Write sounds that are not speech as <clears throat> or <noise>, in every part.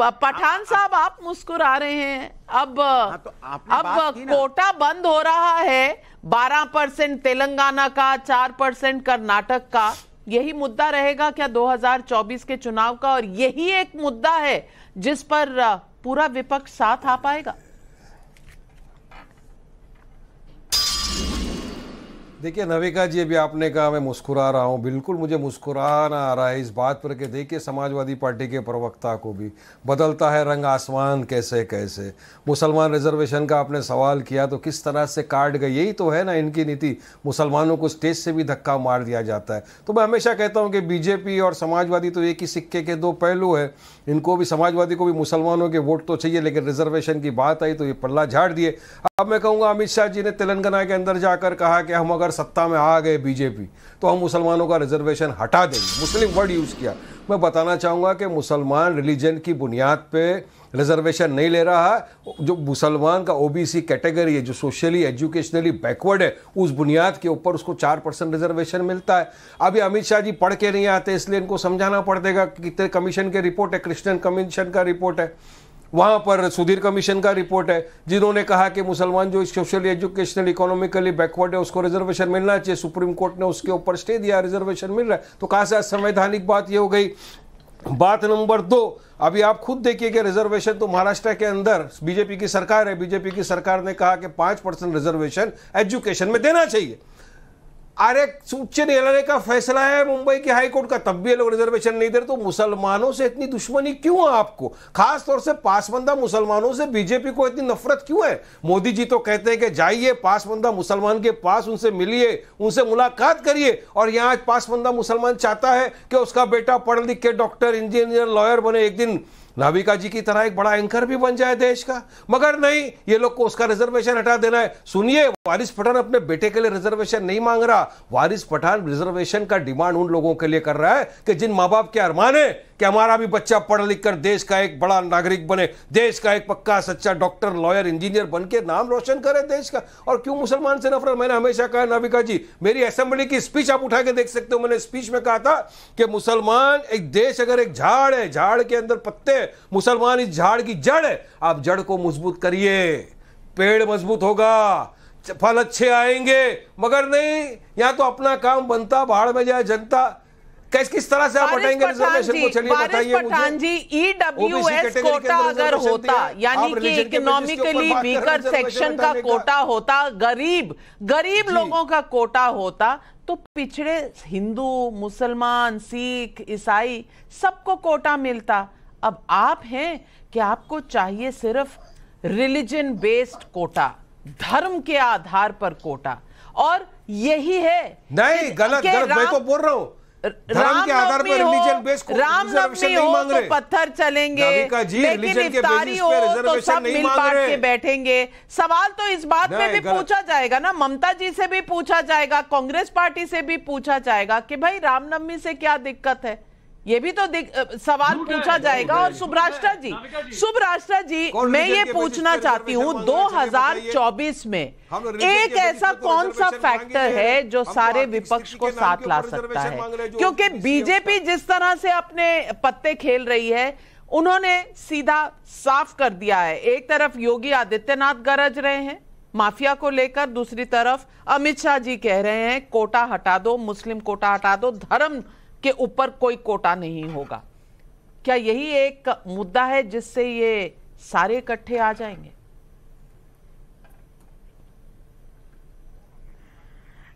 पठान साहब आप मुस्कुरा रहे हैं अब हाँ, तो अब कोटा बंद हो रहा है बारह परसेंट तेलंगाना का चार परसेंट कर्नाटक का यही मुद्दा रहेगा क्या 2024 के चुनाव का और यही एक मुद्दा है जिस पर पूरा विपक्ष साथ आ पाएगा देखिए नविका जी अभी आपने कहा मैं मुस्कुरा रहा हूँ बिल्कुल मुझे मुस्कुराना आ रहा है इस बात पर कि देखिए समाजवादी पार्टी के प्रवक्ता को भी बदलता है रंग आसमान कैसे कैसे मुसलमान रिजर्वेशन का आपने सवाल किया तो किस तरह से काट गए यही तो है ना इनकी नीति मुसलमानों को स्टेज से भी धक्का मार दिया जाता है तो मैं हमेशा कहता हूँ कि बीजेपी और समाजवादी तो एक ही सिक्के के दो पहलू है इनको भी समाजवादी को भी मुसलमानों के वोट तो चाहिए लेकिन रिजर्वेशन की बात आई तो ये पल्ला झाड़ दिए अब मैं कहूँगा अमित शाह जी ने तेलंगाना के अंदर जाकर कहा कि हम अगर सत्ता में आ गए बीजेपी तो हम मुसलमानों का रिजर्वेशन हटा देंगे मुस्लिम वर्ड यूज़ किया मैं बताना चाहूँगा कि मुसलमान रिलीजन की बुनियाद पे रिजर्वेशन नहीं ले रहा है जो मुसलमान का ओबीसी कैटेगरी है जो सोशली एजुकेशनली बैकवर्ड है उस बुनियाद के ऊपर उसको चार परसेंट रिजर्वेशन मिलता है अभी अमित शाह जी पढ़ के नहीं आते इसलिए इनको समझाना पड़ देगा कितने कमीशन के रिपोर्ट है क्रिश्चियन कमीशन का रिपोर्ट है वहाँ पर सुधीर कमीशन का रिपोर्ट है जिन्होंने कहा कि मुसलमान जो सोशली एजुकेशनल इकोनॉमिकली बैकवर्ड है उसको रिजर्वेशन मिलना चाहिए सुप्रीम कोर्ट ने उसके ऊपर स्टे दिया रिजर्वेशन मिल रहा है तो कहाँ से संवैधानिक बात ये हो गई बात नंबर दो अभी आप खुद देखिए कि रिजर्वेशन तो महाराष्ट्र के अंदर बीजेपी की सरकार है बीजेपी की सरकार ने कहा कि पांच परसेंट रिजर्वेशन एजुकेशन में देना चाहिए अरे उच्च न्यायालय का फैसला है मुंबई के हाईकोर्ट का तब भी लोग रिजर्वेशन नहीं दे रहे तो मुसलमानों से इतनी दुश्मनी क्यों है आपको खास तौर से पासबंदा मुसलमानों से बीजेपी को इतनी नफरत क्यों है मोदी जी तो कहते हैं कि जाइए पासबंदा मुसलमान के पास उनसे मिलिए उनसे मुलाकात करिए और यहाँ पासबंदा मुसलमान चाहता है कि उसका बेटा पढ़ लिख के डॉक्टर इंजीनियर लॉयर बने एक दिन नाविका जी की तरह एक बड़ा एंकर भी बन जाए देश का मगर नहीं ये लोग को उसका रिजर्वेशन हटा देना है सुनिए वारिस पठान अपने बेटे के लिए रिजर्वेशन नहीं मांग रहा वारिस पठान रिजर्वेशन का डिमांड उन लोगों के लिए कर रहा है कि जिन माँ बाप के अरमान है कि हमारा भी बच्चा पढ़ लिख कर देश का एक बड़ा नागरिक बने देश का एक पक्का सच्चा डॉक्टर लॉयर इंजीनियर बन के नाम रोशन करे देश का और क्यों मुसलमान से नफरत मैंने हमेशा कहा नाविका जी मेरी असेंबली की स्पीच आप उठा के देख सकते हो मैंने स्पीच में कहा था कि मुसलमान एक देश अगर एक झाड़ है झाड़ के अंदर पत्ते मुसलमान इस झाड़ की जड़ है आप जड़ को मजबूत करिए पेड़ मजबूत होगा फल अच्छे आएंगे मगर नहीं यहाँ तो अपना काम बनता बाढ़ में जाए जनता किस किस तरह से आप हटाएंगे रिजर्वेशन को चलिए बताइए मुझे जी ईडब्ल्यूएस e कोटा अगर होता यानी कि इकोनॉमिकली वीकर सेक्शन का कोटा होता गरीब गरीब लोगों का कोटा होता तो पिछड़े हिंदू मुसलमान सिख ईसाई सबको कोटा मिलता अब आप हैं कि आपको चाहिए सिर्फ रिलीजन बेस्ड कोटा धर्म के आधार पर कोटा और यही है नहीं गलत गलत मैं तो बोल रहा हूं राम के आधार पर रिलीजन राम नवमी हो तो पत्थर चलेंगे लेकिन इफ्तारी हो तो सब मिल बांट के बैठेंगे सवाल तो इस बात में भी पूछा जाएगा ना ममता जी से भी पूछा जाएगा कांग्रेस पार्टी से भी पूछा जाएगा कि भाई रामनवमी से क्या दिक्कत है ये भी तो सवाल पूछा जाएगा और सुभराष्ट्रा जी सुभराष्ट्रा जी मैं ये पूछना चाहती हूँ 2024 में एक ऐसा तो कौन सा फैक्टर है जो तो सारे विपक्ष को साथ ला सकता है क्योंकि बीजेपी जिस तरह से अपने पत्ते खेल रही है उन्होंने सीधा साफ कर दिया है एक तरफ योगी आदित्यनाथ गरज रहे हैं माफिया को लेकर दूसरी तरफ अमित शाह जी कह रहे हैं कोटा हटा दो मुस्लिम कोटा हटा दो धर्म के ऊपर कोई कोटा नहीं होगा क्या यही एक मुद्दा है जिससे ये सारे इकट्ठे आ जाएंगे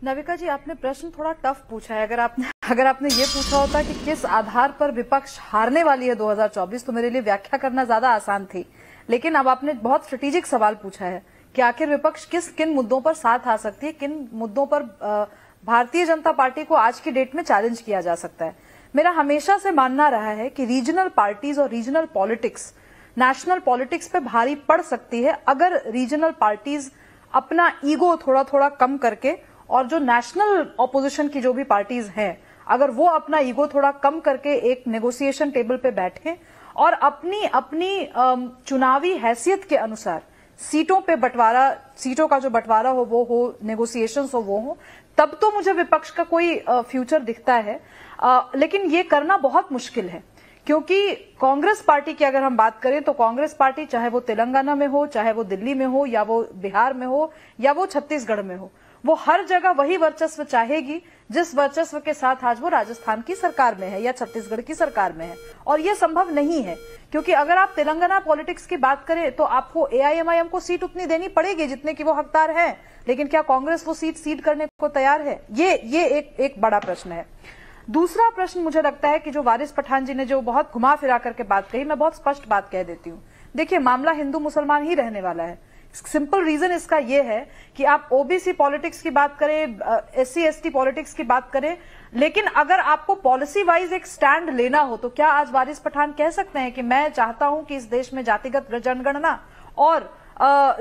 नविका जी आपने प्रश्न थोड़ा टफ पूछा है अगर आपने अगर आपने ये पूछा होता कि किस आधार पर विपक्ष हारने वाली है 2024 तो मेरे लिए व्याख्या करना ज्यादा आसान थी लेकिन अब आपने बहुत स्ट्रेटेजिक सवाल पूछा है कि आखिर विपक्ष किस किन मुद्दों पर साथ आ सकती है किन मुद्दों पर आ, भारतीय जनता पार्टी को आज की डेट में चैलेंज किया जा सकता है मेरा हमेशा से मानना रहा है कि रीजनल पार्टीज और रीजनल पॉलिटिक्स नेशनल पॉलिटिक्स पे भारी पड़ सकती है अगर रीजनल पार्टीज अपना ईगो थोड़ा थोड़ा कम करके और जो नेशनल ऑपोजिशन की जो भी पार्टीज हैं अगर वो अपना ईगो थोड़ा कम करके एक नेगोशिएशन टेबल पे बैठे और अपनी अपनी चुनावी हैसियत के अनुसार सीटों पे बंटवारा सीटों का जो बंटवारा हो वो हो नेगोसिएशन हो वो हो तब तो मुझे विपक्ष का कोई फ्यूचर दिखता है आ, लेकिन ये करना बहुत मुश्किल है क्योंकि कांग्रेस पार्टी की अगर हम बात करें तो कांग्रेस पार्टी चाहे वो तेलंगाना में हो चाहे वो दिल्ली में हो या वो बिहार में हो या वो छत्तीसगढ़ में हो वो हर जगह वही वर्चस्व चाहेगी जिस वर्चस्व के साथ आज वो राजस्थान की सरकार में है या छत्तीसगढ़ की सरकार में है और ये संभव नहीं है क्योंकि अगर आप तेलंगाना पॉलिटिक्स की बात करें तो आपको एआईएमआईएम को सीट उतनी देनी पड़ेगी जितने की वो हकदार है लेकिन क्या कांग्रेस वो सीट सीट करने को तैयार है ये ये एक एक बड़ा प्रश्न है दूसरा प्रश्न मुझे लगता है कि जो वारिस पठान जी ने जो बहुत घुमा फिरा करके बात कही मैं बहुत स्पष्ट बात कह देती हूँ देखिए मामला हिंदू मुसलमान ही रहने वाला है सिंपल रीजन इसका यह है कि आप ओबीसी पॉलिटिक्स की बात करें S C S T politics की बात करें लेकिन अगर आपको पॉलिसी वाइज एक स्टैंड लेना हो तो क्या आज वारिस पठान कह सकते हैं कि मैं चाहता हूं कि इस देश में जातिगत जनगणना और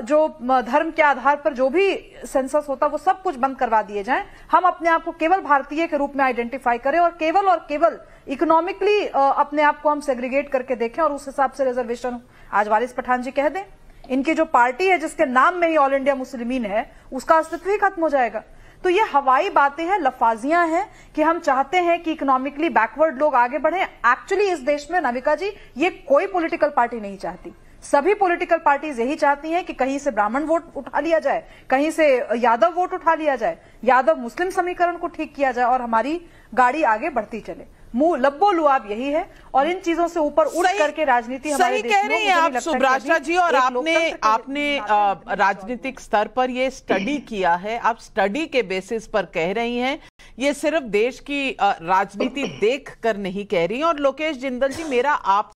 जो धर्म के आधार पर जो भी सेंसस होता वो सब कुछ बंद करवा दिए जाएं हम अपने आप को केवल भारतीय के रूप में आइडेंटिफाई करें और केवल और केवल इकोनॉमिकली अपने आप को हम सेग्रीगेट करके देखें और उस हिसाब से रिजर्वेशन आज वारिस पठान जी कह दें इनकी जो पार्टी है जिसके नाम में ही ऑल इंडिया मुस्लिमीन है उसका अस्तित्व ही खत्म हो जाएगा तो ये हवाई बातें हैं लफाजियां हैं कि हम चाहते हैं कि इकोनॉमिकली बैकवर्ड लोग आगे बढ़े एक्चुअली इस देश में नविका जी ये कोई पॉलिटिकल पार्टी नहीं चाहती सभी पॉलिटिकल पार्टीज यही चाहती हैं कि कहीं से ब्राह्मण वोट उठा लिया जाए कहीं से यादव वोट उठा लिया जाए यादव मुस्लिम समीकरण को ठीक किया जाए और हमारी गाड़ी आगे बढ़ती चले मुंह लब्बो लुआब यही है और इन चीजों से ऊपर उड़ करके राजनीति सही कह रही है आप सुब्राष्ट्रा जी और आपने आपने राजनीतिक स्तर पर ये स्टडी <clears throat> किया है आप स्टडी के बेसिस पर कह रही हैं ये सिर्फ देश की राजनीति देख कर नहीं कह रही और लोकेश जिंदल जी मेरा आप